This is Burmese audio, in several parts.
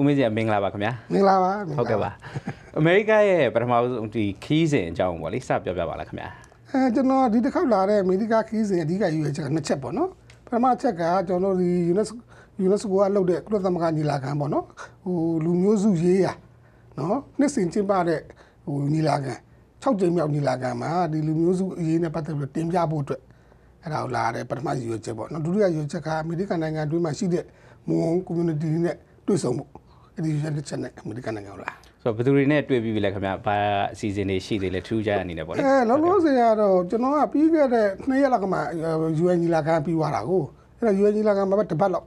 ဦးမင်းကြီးမင်္ဂလာပါခင်ဗျာမင်္ဂလာပါဟုတ်ကဲ့ပါအမေရိကရဲ့ပထမဆုံးဒီခီးစဉ်အကြောင်းပေါ့လေစပြောပြပါလားခင်ဗျာအဲကျွန်တော်ဒီတစ်ခေါက်လာတဲ့အမေရိကခီးစဉ်အဓိကယူရချက်ကနှစ်ချက်ပေါ့နော်ပထမချက်ကကျွန်တော်ဒီ UNESCO UNESCO ကလုပ်တဲ့ကုလသမဂ္ဂညီလာခံပေါ့နော်ဟိုလူမျိုးစုရေးရာနော်နှစ်စဉ်ကျင်းပတဲ့ဟိုညီလာခံ6ကြိမ်မြောက်ညီလာခံမှာဒီလူမျိုးစုအရေးနဲ့ပတ်သက်ပြီးတင်ပြဖို့အတွက်အဲ့ဒါကိုလာတဲ့ပထမယူရချက်ပေါ့နော်ဒုတိယယူရချက်ကအမေရိကန်နိုင်ငံအတွင်းမှာရှိတဲ့မွန် community နဲ့တွေ့ဆုံဖို့အဲ့ဒီရက်ချက်နဲ့အမေရိကန်နိုင်ငံဟုတ်လားဆိုတော့ဘယ်သူတွေနဲ့တွေ့ပြီးပြီလဲခင်ဗျာဘာအစီအစဉ်တွေရှိသေးလဲထူးခြားအနေနဲ့ပေါ့လေအဲလောလောဆယ်ကတော့ကျွန်တော်ကပြီးခဲ့တဲ့နှစ်ရက်လောက်ကမှ UN ညီလာခံပြီးသွားတာကိုအဲ့တော့ UN ညီလာခံမှာပဲတစ်ပတ်လောက်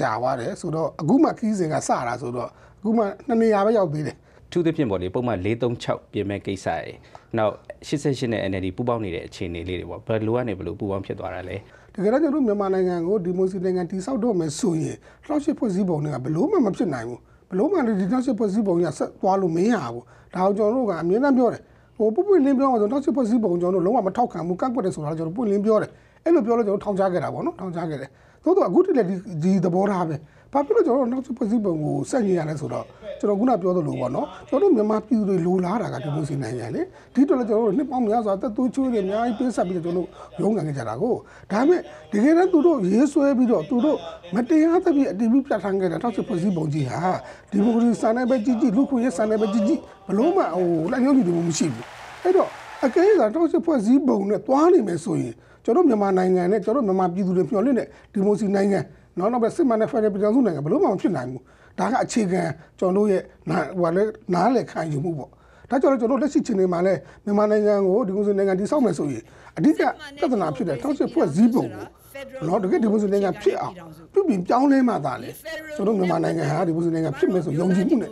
ကြာသွားတယ်ဆိုတော့အခုမှခီးစဉ်ကစတာဆိုတော့အခုမှနှစ်နေရာပဲရောက်သေးတယ်ထူးသဖြင့်ပေါ့လေပုံမှန်436ပြင်မဲ့ကိစ္စရယ်နောက်88နဲ့ NLD ပူးပေါင်းနေတဲ့အခြေအနေလေးတွေပေါ့ဘယ်လိုကနေဘယ်လိုပူးပေါင်းဖြစ်သွားတာလဲတကယ်တော့ကျွန်တော်မြန်မာနိုင်ငံကိုဒီမိုစီနိုင်ငံတိဆောက်တော့မယ်ဆိုရင်လောက်ရှိဖွဲ့စည်းပုံတွေကဘယ်လို့မှမဖြစ်နိုင်ဘူးလုံးမှလည်းဒီ toxic ဖွဲ့စည်းပုံကြီးကဆက်သွားလို့မရဘူးဒါအောင်ကျွန်တော်တို့ကအမြဲတမ်းပြောတယ်ဟိုပွပွလင်းပြောအောင်ဆိုတော့ toxic ဖွဲ့စည်းပုံကျွန်တော်တို့လုံးဝမထောက်ခံဘူးကန့်ကွက်တယ်ဆိုတာလည်းကျွန်တော်ပွင့်လင်းပြောတယ်အဲ့လိုပြောလို့ကျွန်တော်ထောင်ချခဲ့တာပေါ့နော်ထောင်ချခဲ့တယ်သို့တော့အခုတည်းလည်းဒီဒီသဘောထားပဲဘာဖြစ်လို့ကျွန်တော်နောက်ဖွဲ့စည်းပုံကိုစက်ညင်ရလဲဆိုတော့ကျွန်တော်ခုနပြောသလိုပေါ့နော်ကျွန်တော်မြန်မာပြည်သူတွေလိုလားတာကဒီလိုစီနိုင်ရလေဒီတော့လည်းကျွန်တော်တို့နှစ်ပေါင်းများစွာတက်သွေးချွေးတွေအများကြီးပေးဆက်ပြီးတော့ကျွန်တော်တို့ရုံးကန်ခဲ့ကြတာကိုဒါပေမဲ့တကယ်တော့သူတို့ရေးဆွဲပြီးတော့သူတို့မတရားသဖြင့်အတီးပြီးပြဋ္ဌာန်းခဲ့တဲ့နောက်ဖွဲ့စည်းပုံကြီးဟာဒီမိုကရေစီစံနဲ့ပဲကြီးကြီးလူခွင့်ရေးစံနဲ့ပဲကြီးကြီးဘလို့မှဟိုလက်ညှိုးပြီးတော့မရှိဘူးအဲ့တော့အကဲကနောက်ဖွဲ့စည်းပုံနဲ့တွားနေမယ်ဆိုရင်ကျွန်တော်မြန်မာနိုင်ငံနဲ့ကျွန်တော်မြန်မာပြည်သူတွေမျှော်လင့်တဲ့ဒီမိုကရေစီနိုင်ငံနောက်နောက်ပဲစစ်မှန်တဲ့ Federal ပြည်ထောင်စုနိုင်ငံဘယ်လို့မှမဖြစ်နိုင်ဘူးဒါကအခြေခံကျွန်တော်ရဲ့နာဟိုလဲနားလေခံယူမှုပေါ့ဒါကြောင့်ကျွန်တော်လက်ရှိချိန်တွေမှာလဲမြန်မာနိုင်ငံကိုဒီမိုကရေစီနိုင်ငံတည်ဆောက်မယ်ဆိုရင်အဓိကပြဿနာဖြစ်တဲ့ထောက်ချက်ဖွဲ့စည်းပုံကိုနော်တကယ်ဒီမိုကရေစီနိုင်ငံဖြစ်အောင်ပြုပြင်ပြောင်းလဲမှသာလေကျွန်တော်မြန်မာနိုင်ငံဟာဒီမိုကရေစီနိုင်ငံဖြစ်မယ်ဆိုယုံကြည်မှုနဲ့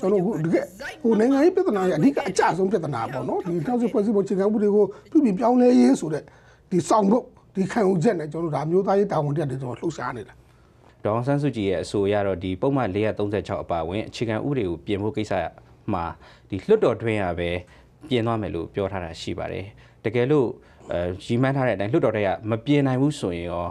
ကျွန်တော်တို့တကယ်ဟိုနိုင်ငံရေးပြဿနာရဲ့အဓိကအကျဆုံးပြဿနာပေါ့နော်ဒီထောက်ချက်ဖွဲ့စည်းပုံချိန်ခံမှုတွေကိုပြုပြင်ပြောင်းလဲရေးဆိုတဲ့ဒီဆောင်ဖို့ဒီခံယူချက်နဲ့ကျွန်တော်တို့ဒါမျိုးသားရေးတာဝန်တက်တယ်ကျွန်တော်လှုပ်ရှားနေတာဒေါအောင်ဆန်းစုကြည်ရဲ့အဆိုအရတော့ဒီပုံမှန်436အပါအဝင်အခြေခံဥပဒေကိုပြင်ဖို့ကိစ္စမှာဒီလွှတ်တော်တွင်းရပဲပြင်သွားမယ်လို့ပြောထားတာရှိပါတယ်တကယ်လို့အဲရီမန်းထားတဲ့အတိုင်းလွှတ်တော်တွေကမပြင်နိုင်ဘူးဆိုရင်ရော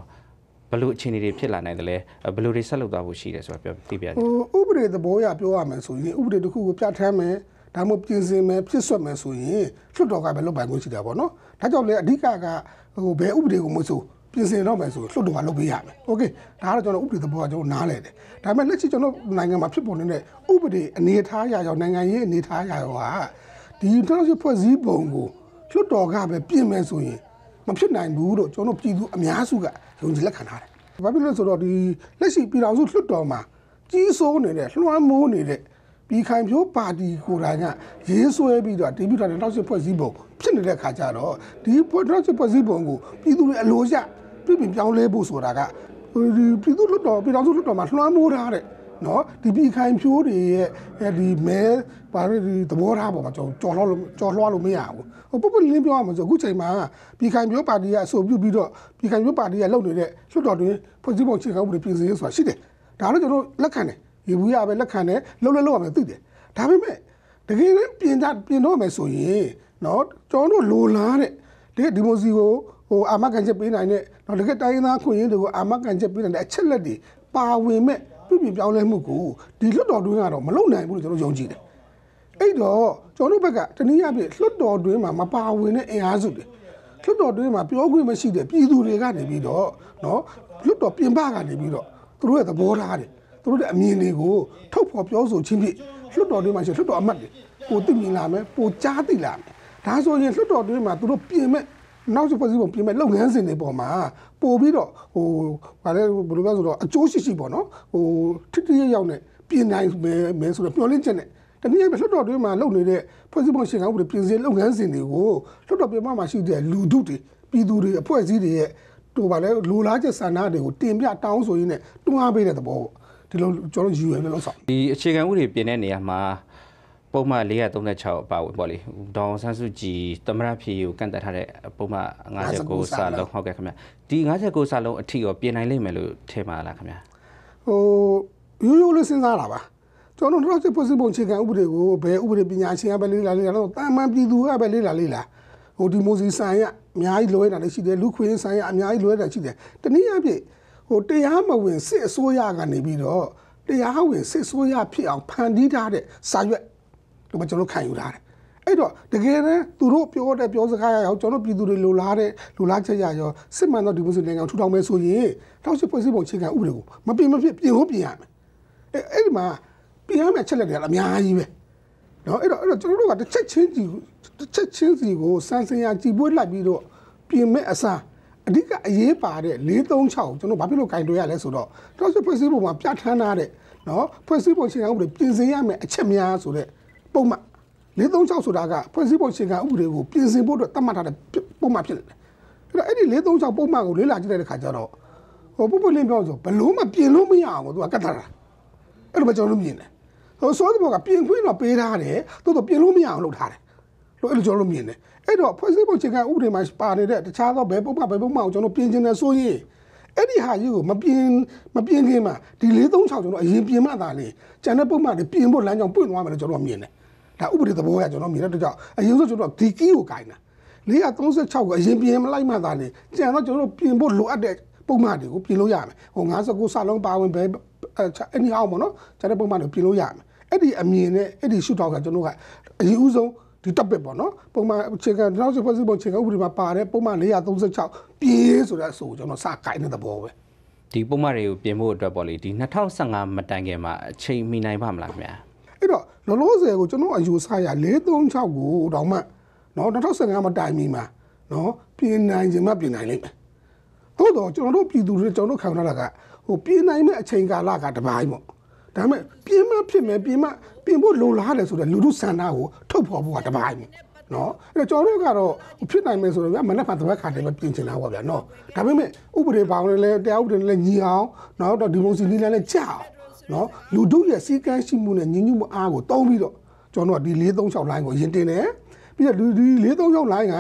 ဘလို့အခြေအနေတွေဖြစ်လာနိုင်တယ်လဲဘလို့တွေဆက်လုပ်သွားဖို့ရှိတယ်ဆိုတာပြောသိပြရစီဟိုဥပဒေသဘောအရပြောရမယ်ဆိုရင်ဥပဒေတစ်ခုကိုပြဋ္ဌာန်းမယ်ဒါမှမဟုတ်ပြင်ဆင်မယ်ဖြစ်ဆွတ်မယ်ဆိုရင်လွှတ်တော်ကပဲလုပ်ပိုင်ခွင့်ရှိတာပေါ့နော်ဒါကြောင့်လေအဓိကကဟိုဘယ်ဥပဒေကိုမဆိုပြင်ဆင်တော့မယ်ဆိုလွှတ်တော်ကလုပ်ပေးရမယ်။ Okay ဒါကတော့ကျွန်တော်ဥပဒေသဘောကကျွန်တော်နားလည်တယ်။ဒါပေမဲ့လက်ရှိကျွန်တော်နိုင်ငံမှာဖြစ်ပေါ်နေတဲ့ဥပဒေအနေအထားအရရောနိုင်ငံရေးအနေအထားအရရောဟာဒီတော့ရှိဖွဲ့စည်းပုံကိုလွှတ်တော်ကပဲပြင်မယ်ဆိုရင်မဖြစ်နိုင်ဘူးလို့ကျွန်တော်ပြည်သူအများစုကယုံကြည်လက်ခံထားတယ်။ဘာဖြစ်လို့လဲဆိုတော့ဒီလက်ရှိပြည်တော်စုလွှတ်တော်မှာကြီးစိုးနေတဲ့လွှမ်းမိုးနေတဲ့ပြည်ခိုင်ဖြိုးပါတီကိုယ်တိုင်ကရေးဆွဲပြီးတော့တင်ပြထားတဲ့နောက်ဆက်ဖွဲ့စည်းပုံဖြစ်နေတဲ့ခါကျတော့ဒီဖွဲ့နောက်ဆက်ဖွဲ့စည်းပုံကိုပြည်သူတွေအလိုရပြုပြင်ပြောင်းလဲဖို့ဆိုတာကဒီပြည်သူ့လွတ်တော်ပြည်တော်စုလွတ်တော်မှာလွှမ်းမိုးထားတဲ့နော်ဒီပြည်ခိုင်ဖြိုးတွေရဲ့အဲဒီမဲပါရဒီသဘောထားပေါ်မှာကြော်ကြော်လှော်ကြော်လှော်လို့မရဘူးဟိုပုပ်ပလင်းပြောရမှာဆိုအခုချိန်မှာပြည်ခိုင်ဖြိုးပါတီကအဆိုပြုပြီးတော့ပြည်ခိုင်ဖြိုးပါတီကလုပ်နေတဲ့လွတ်တော်တွင်ဖွဲ့စည်းပုံခြေခံမှုတွေပြင်ဆင်ရေးဆိုတာရှိတယ်ဒါတော့ကျွန်တော်လက်ခံတယ်ရေဘူးရပဲလက်ခံတယ်လုံးလုံးလောက်ရမယ်သိတယ်ဒါပေမဲ့တကယ်လည်းပြင်တာပြင်တော့မယ်ဆိုရင်နော်ကျွန်တော်လိုလားတဲ့ဒီဒီမိုစီကိုဟိုအာမခံချက်ပေးနိုင်တဲ့နော်တကယ်တိုင်းရင်းသားခွင့်ရင်းတွေကိုအာမခံချက်ပေးနိုင်တဲ့အချက်လက်တွေပါဝင်မဲ့ပြည်ပြည်ပြောင်းလဲမှုကိုဒီလွတ်တော်တွင်းကတော့မလုံနိုင်ဘူးလို့ကျွန်တော်ယုံကြည်တယ်အဲ့တော့ကျွန်တော်ဘက်ကတနည်းအားဖြင့်လွတ်တော်တွင်းမှာမပါဝင်တဲ့အင်အားစုတွေလွတ်တော်တွင်းမှာပြောခွင့်မရှိတဲ့ပြည်သူတွေကနေပြီးတော့နော်လွတ်တော်ပြင်ပကနေပြီးတော့သူတို့ရဲ့သဘောထားတွေသူတို့ရဲ့အမြင်တွေကိုထုတ်ဖော်ပြောဆိုခြင်းဖြင့်လွတ်တော်တွင်းမှာရှိလွတ်တော်အမတ်တွေပိုသိမြင်လာမယ်ပိုကြားသိလာမယ်ဒါဆိုရင်လွတ်တော်တွင်းမှာသူတို့ပြင်မဲ့နောက်ဆိုဖွဲ့စည်းပုံပြင်မဲ့လုပ်ငန်းစဉ်တွေပေါ်မှာပို့ပြီးတော့ဟိုဗာလဲဘယ်လိုပြောဆိုတော့အကျိုးရှိရှိပေါ့နော်ဟိုထိတိရရောက်နဲ့ပြင်နိုင်မယ်မယ်ဆိုတော့မျှော်လင့်ချက်နဲ့တနည်းပဲလွှတ်တော်တွင်းမှာလုပ်နေတဲ့ဖွဲ့စည်းပုံရှင်ကဥပဒေပြင်ဆင်လုပ်ငန်းစဉ်တွေကိုလွှတ်တော်ပြင်ပမှာရှိတဲ့လူထုတွေပြည်သူတွေအဖွဲ့အစည်းတွေရဲ့တို့ဗာလဲလူလားချက်ဆန္ဒတွေကိုတင်ပြတောင်းဆိုရင်းနဲ့တွန်းအားပေးတဲ့သဘောပေါ့ဒီလိုကျွန်တော် UN နဲ့လောက်ဆောင်ဒီအခြေခံဥပဒေပြင်တဲ့နေရာမှာပုံမှန်436အပါဝင်ပေါ့လေဒေါအောင်ဆန်းစုကြည်သမရဖြစ်ရေးကိုကန့်တက်ထားတဲ့ပုံမှန်59စာလုံးဟုတ်ကဲ့ခင်ဗျဒီ59စာလုံးအထိရောပြင်နိုင်လိမ့်မယ်လို့ထင်ပါလားခင်ဗျဟိုရိုးရိုးလေးစဉ်းစားတာပါကျွန်တော်တို့တော့ဖွဲ့စည်းပုံအခြေခံဥပဒေကိုဘယ်ဥပဒေပညာရှင်ကပဲလေ့လာလေ့လာတော့တာမန်ပြည်သူကပဲလေ့လာလေ့လာဟိုဒီမိုစီဆိုင်ကအများကြီးလွဲတာလည်းရှိတယ်လူခွေးဆိုင်ကအများကြီးလွဲတာရှိတယ်တနည်းအားဖြင့်ဟိုတရားမဝင်စစ်အစိုးရကနေပြီးတော့တရားဝင်စစ်ဆိုးရဖြစ်အောင်ဖန်တီးထားတဲ့စာရွက်လို့ပဲကျွန်တော်ခံယူထားတယ်အဲ့တော့တကယ်တမ်းသူတို့ပြောတဲ့ပြောစကားရရောကျွန်တော် ပြည်သူတွေလိုလားတဲ့လိုလားချက်ရရောစစ်မှန်သောဒီမိုကရေစီနိုင်ငံထူထောင်မယ်ဆိုရင်တောက်ရှိဖွဲ့စည်းပုံအခြေခံဥပဒေကိုမပြင်မဖြစ်ပြင်ဖို့ပြင်ရမယ်အဲ့အဲ့ဒီမှာပြင်ရမယ့်ချက်လက်တွေကအများကြီးပဲနော်အဲ့တော့အဲ့တော့ကျွန်တော်တို့ကတစ်ချက်ချင်းစီတစ်ချက်ချင်းစီကိုစမ်းစင်ရကြည်ပွေးလိုက်ပြီးတော့ပြင်မဲ့အစားအဓိကအရေးပါတဲ့436ကိုကျွန်တော်ဘာဖြစ်လို့ကင်တွေ့ရလဲဆိုတော့တောက်ရှိဖွဲ့စည်းပုံမှာပြဋ္ဌာန်းထားတဲ့နော်ဖွဲ့စည်းပုံအခြေခံဥပဒေပြင်ဆင်ရမယ်အချက်များဆိုတဲ့ပုံမှန်436ဆိုတာကဖွဲ့စည်းပုံရှင်ကဥပဒေကိုပြင်ဆင်ဖို့အတွက်သတ်မှတ်ထားတဲ့ပုံမှန်ဖြစ်နေတယ်အဲ့တော့အဲ့ဒီ436ပုံမှန်ကိုလေ့လာကြည့်တဲ့အခါကျတော့ဟိုပုပ်ပလင်းပြောဆိုဘလို့မပြင်လို့မရအောင်ကိုသူကကတ်ထားတာအဲ့လိုပဲကျွန်တော်တို့မြင်တယ်ဟိုစောသဘောကပြင်ခွင့်တော့ပေးထားတယ်တိုးတော့ပြင်လို့မရအောင်လုပ်ထားတယ်လို့အဲ့လိုကျွန်တော်တို့မြင်တယ်အဲ့တော့ဖွဲ့စည်းပုံရှင်ကဥပဒေမှာပါနေတဲ့တခြားသောဘယ်ပုံမှန်ဘယ်ပုံမှန်ကိုကျွန်တော်ပြင်ချင်တယ်ဆိုရင်အဲ့ဒီဟာကြီးကိုမပြင်မပြင်ခင်မှာဒီ436ကျွန်တော်အရင်ပြင်မှသာလေကျန်တဲ့ပုံမှန်တွေပြင်ဖို့လမ်းကြောင်းပွင့်သွားမယ်လို့ကျွန်တော်မြင်တယ်ဒါဥပဒေသဘောအရကျွန်တော်မြင်တဲ့ကြောင့်အရင်ဆုံးကျွန်တော်ဒီကီးကိုကင်တာ436ကိုအရင်ပြင်မလိုက်မှသာလေကြံတော့ကျွန်တော်ပြင်ဖို့လိုအပ်တဲ့ပုံမှန်တွေကိုပြင်လို့ရမယ်ဟို59စလုံးပါဝင်ပဲအဲ့ဒီအောင်ပေါ့နော်ကျတဲ့ပုံမှန်တွေကိုပြင်လို့ရမယ်အဲ့ဒီအမြင်နဲ့အဲ့ဒီရှုထောက်ကကျွန်တော်ကအရင်ဦးဆုံးဒီ topic ပေါ့နော်ပုံမှန်အခြေခံနောက်ဆက်ဖွဲ့စည်းပုံအခြေခံဥပဒေမှာပါတယ်ပုံမှန်436ပြေးဆိုတဲ့အဆိုကိုကျွန်တော်စကိုင်းတဲ့သဘောပဲဒီပုံမှန်တွေကိုပြင်ဖို့အတွက်ပေါ့လေဒီ2015မတိုင်ခင်မှာအချိန်မီနိုင်ပါမလားခင်ဗျာလောလောဆယ်ကိုကျွန်တော်အယူဆရ436ကိုတောင်မှနော်2015မတိုင်မီမှာနော်ပြင်နိုင်ခြင်းမပြင်နိုင်လိမ့်မယ်သို့တော့ကျွန်တော်တို့ပြည်သူတွေကျွန်တော်တို့ခံရတာကဟိုပြင်နိုင်မဲ့အချိန်ကာလကတပိုင်းပေါ့ဒါပေမဲ့ပြင်မဖြစ်မယ်ပြင်မပြင်ဖို့လိုလားတယ်ဆိုတော့လူလူဆန္ဒကိုထုတ်ဖော်ဖို့ကတပိုင်းပေါ့နော်အဲ့တော့ကျွန်တော်တို့ကတော့ဖြစ်နိုင်မယ်ဆိုတော့ဗျာမနေ့ကတပတ်ခါတည်းပဲပြင်ချင်တာပေါ့ဗျာနော်ဒါပေမဲ့ဥပဒေဘောင်တွေလည်းတရားဥပဒေတွေလည်းညီအောင်နော်တော့ဒီမိုစီနီလည်းလည်းကြအောင်နော်လူတို့ရဲ့စီကန်းရှိမှုနဲ့ညီညွတ်မှုအားကိုတုံးပြီးတော့ကျွန်တော်ဒီ436 line ကိုရင်တင်တယ်ပြီးတော့လူဒီ436 line က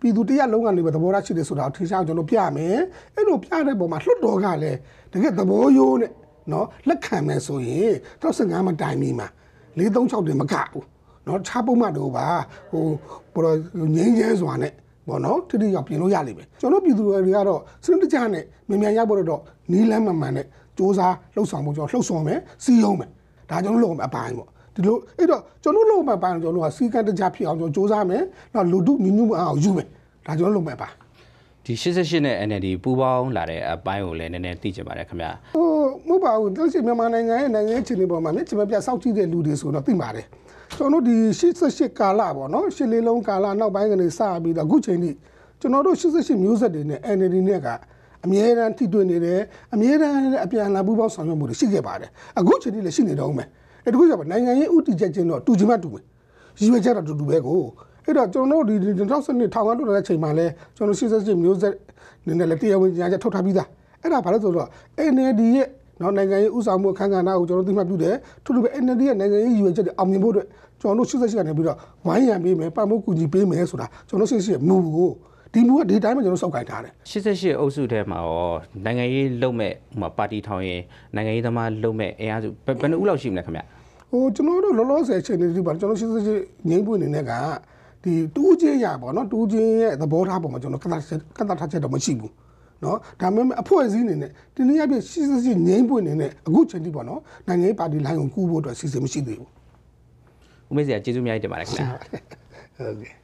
ပြည်သူတရက်လုံးကနေပဲသဘောထားရှိတယ်ဆိုတာထင်ရှားကျွန်တော်ပြမယ်အဲ့လိုပြတဲ့ပုံမှာလွှတ်တော်ကလည်းတကယ်သဘောရိုးနဲ့နော်လက်ခံမယ်ဆိုရင်35မတိုင်မီမှာ436တင်မကဘူးနော်ခြားပုံမှန်တော့ပါဟိုဘောငင်းရဲစွာနဲ့ဘောနော်တိတိရောက်ပြင်လို့ရလိမ့်မယ်ကျွန်တော်ပြည်သူတွေကတော့စနစ်တကျနဲ့မြန်မြန်ရဖို့တော့နီးလမ်းမှန်မှန်နဲ့စ조사လှုပ်ဆောင်မှုကျွန်တော်လှုပ်ဆောင်မယ်စီးရုံးမယ်ဒါကျွန်တော်လုပ်မယ်အပိုင်းပေါ့ဒီလိုအဲ့တော့ကျွန်တော်လုပ်မယ်အပိုင်းကျွန်တော်ကစီကံတကြဖြစ်အောင်ကျွန်တော်조사မယ်နောက်လူတုညီညွတ်အောင်ယူမယ်ဒါကျွန်တော်လုပ်မယ်အပိုင်းဒီ88နဲ့ NLD ပူပေါင်းလာတဲ့အပိုင်းကိုလည်းနည်းနည်းသိကြပါတယ်ခင်ဗျာဟိုမဟုတ်ပါဘူးတို့ရှိမြန်မာနိုင်ငံရဲ့နိုင်ငံရေးအခြေအနေပေါ်မှာလည်းကျွန်မပြစောက်ကြည့်တဲ့လူတွေဆိုတော့သိပါတယ်ကျွန်တော်တို့ဒီ88ကာလပေါ့နော်၈လေးလုံးကာလနောက်ပိုင်းကနေစပြီးတော့အခုချိန်ထိကျွန်တော်တို့88မျိုးဆက်တွေနဲ့ NLD နဲ့ကအမြဲတမ်းထိတွေ့နေတယ်အမြဲတမ်းအပြန်အလှန်ပူးပေါင်းဆောင်ရွက်မှုတွေရှိခဲ့ပါတယ်အခုချိန်ထိလည်းရှိနေတော့မယ်အဲတခုဆိုပါနိုင်ငံရေးဥတီချက်ချင်းတော့တူချင်မှတူမယ်ရည်ရွယ်ချက်တော့တူတူပဲကိုအဲ့တော့ကျွန်တော်တို့ဒီ2012ထောင်ကလွတ်လာတဲ့ချိန်မှာလဲကျွန်တော်68မျိုးဆက်နည်းနည်းလက်တရားဝင်ညာချက်ထုတ်ထားပြီးသားအဲ့ဒါဘာလို့ဆိုတော့ NLD ရဲ့နော်နိုင်ငံရေးဥဆောင်မှုအခမ်းအနားကိုကျွန်တော်သိမှတ်ပြုတယ်ထို့လိုပဲ NLD ရဲ့နိုင်ငံရေးရည်ရွယ်ချက်တွေအောင်မြင်ဖို့အတွက်ကျွန်တော်တို့88ကနေပြီးတော့ဝိုင်းရံပေးမယ်ပတ်မို့ကူညီပေးမယ်ဆိုတာကျွန်တော်88ရဲ့မူကိုဒီလူကဒီတိုင်းမှာကျွန်တော်စောက်ကင်ထားတယ်88အုပ်စုထဲမှာရောနိုင်ငံရေးလုံမဲ့ဟိုမှာပါတီထောင်ရင်နိုင်ငံရေးသမားလုံမဲ့အင်အားစုဘယ်နှဦးလောက်ရှိမလဲခင်ဗျဟိုကျွန်တော်တို့လောလောဆယ်အချိန်နေဒီပါကျွန်တော်88ငိမ့်ပွင့်နေတဲ့ကဒီတူးချင်းရပါတော့တူးချင်းရဲ့သဘောထားပုံမှာကျွန်တော်ကတ်ကတ်ထားချက်တော့မရှိဘူးနော်ဒါမှမဟုတ်အဖွဲ့အစည်းအနေနဲ့ဒီနေ့အပြည့်စစ်စစ်ငိမ့်ပွင့်နေတဲ့အခုချိန်ထိပေါ့နော်နိုင်ငံရေးပါတီလိုင်းကိုကူးဖို့အတွက်စီစဉ်မရှိသေးဘူးဦးမေးစရာကျေးဇူးများကြီးတင်ပါတယ်ခင်ဗျာဟုတ်ကဲ့